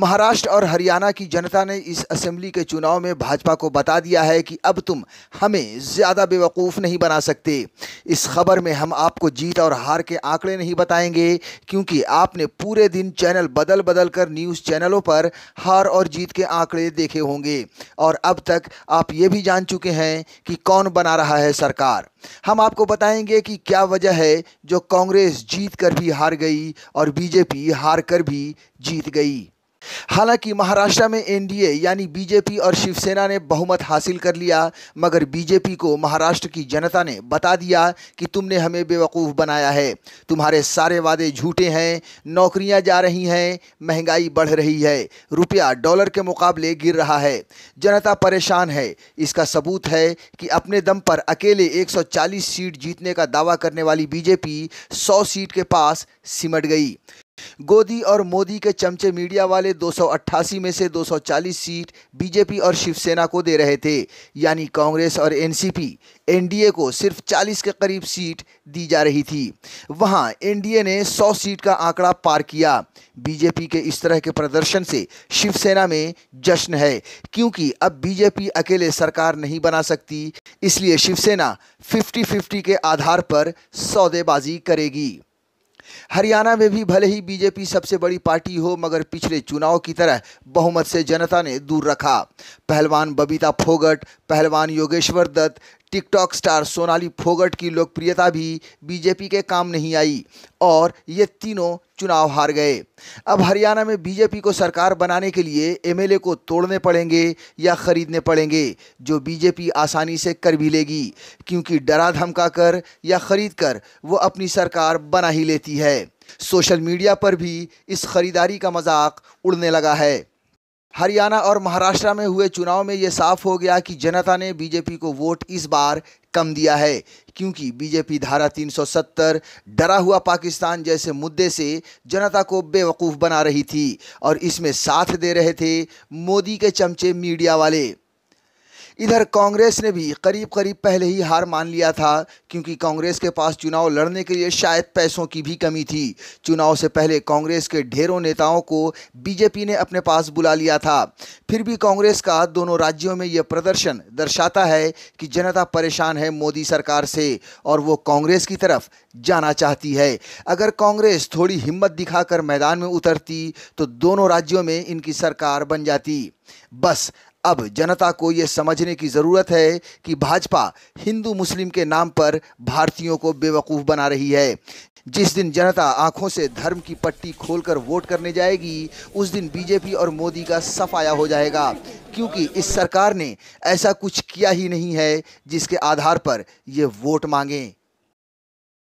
महाराष्ट्र और हरियाणा की जनता ने इस असेंबली के चुनाव में भाजपा को बता दिया है कि अब तुम हमें ज़्यादा बेवकूफ़ नहीं बना सकते इस खबर में हम आपको जीत और हार के आंकड़े नहीं बताएंगे क्योंकि आपने पूरे दिन चैनल बदल बदल कर न्यूज़ चैनलों पर हार और जीत के आंकड़े देखे होंगे और अब तक आप ये भी जान चुके हैं कि कौन बना रहा है सरकार हम आपको बताएंगे कि क्या वजह है जो कांग्रेस जीत कर भी हार गई और बीजेपी हार कर भी जीत गई हालांकि महाराष्ट्र में एनडीए यानी बीजेपी और शिवसेना ने बहुमत हासिल कर लिया मगर बीजेपी को महाराष्ट्र की जनता ने बता दिया कि तुमने हमें बेवकूफ़ बनाया है तुम्हारे सारे वादे झूठे हैं नौकरियां जा रही हैं महंगाई बढ़ रही है रुपया डॉलर के मुकाबले गिर रहा है जनता परेशान है इसका सबूत है कि अपने दम पर अकेले एक सीट जीतने का दावा करने वाली बीजेपी सौ सीट के पास सिमट गई गोदी और मोदी के चमचे मीडिया वाले 288 में से 240 सीट बीजेपी और शिवसेना को दे रहे थे यानी कांग्रेस और एनसीपी एनडीए को सिर्फ 40 के करीब सीट दी जा रही थी वहां एनडीए ने 100 सीट का आंकड़ा पार किया बीजेपी के इस तरह के प्रदर्शन से शिवसेना में जश्न है क्योंकि अब बीजेपी अकेले सरकार नहीं बना सकती इसलिए शिवसेना 50-50 के आधार पर सौदेबाजी करेगी हरियाणा में भी भले ही बीजेपी सबसे बड़ी पार्टी हो मगर पिछले चुनाव की तरह बहुमत से जनता ने दूर रखा पहलवान बबीता फोगट पहलवान योगेश्वर दत्त टिकटॉक स्टार सोनाली फोगट की लोकप्रियता भी बीजेपी के काम नहीं आई और ये तीनों चुनाव हार गए अब हरियाणा में बीजेपी को सरकार बनाने के लिए एमएलए को तोड़ने पड़ेंगे या खरीदने पड़ेंगे जो बीजेपी आसानी से कर भी लेगी क्योंकि डरा धमका कर या खरीद कर वो अपनी सरकार बना ही लेती है सोशल मीडिया पर भी इस खरीदारी का मजाक उड़ने लगा है हरियाणा और महाराष्ट्र में हुए चुनाव में ये साफ हो गया कि जनता ने बीजेपी को वोट इस बार कम दिया है क्योंकि बीजेपी धारा 370 डरा हुआ पाकिस्तान जैसे मुद्दे से जनता को बेवकूफ़ बना रही थी और इसमें साथ दे रहे थे मोदी के चमचे मीडिया वाले इधर कांग्रेस ने भी करीब करीब पहले ही हार मान लिया था क्योंकि कांग्रेस के पास चुनाव लड़ने के लिए शायद पैसों की भी कमी थी चुनाव से पहले कांग्रेस के ढेरों नेताओं को बीजेपी ने अपने पास बुला लिया था फिर भी कांग्रेस का दोनों राज्यों में यह प्रदर्शन दर्शाता है कि जनता परेशान है मोदी सरकार से और वो कांग्रेस की तरफ जाना चाहती है अगर कांग्रेस थोड़ी हिम्मत दिखाकर मैदान में उतरती तो दोनों राज्यों में इनकी सरकार बन जाती बस अब जनता को ये समझने की ज़रूरत है कि भाजपा हिंदू मुस्लिम के नाम पर भारतीयों को बेवकूफ़ बना रही है जिस दिन जनता आंखों से धर्म की पट्टी खोलकर वोट करने जाएगी उस दिन बीजेपी और मोदी का सफाया हो जाएगा क्योंकि इस सरकार ने ऐसा कुछ किया ही नहीं है जिसके आधार पर ये वोट मांगें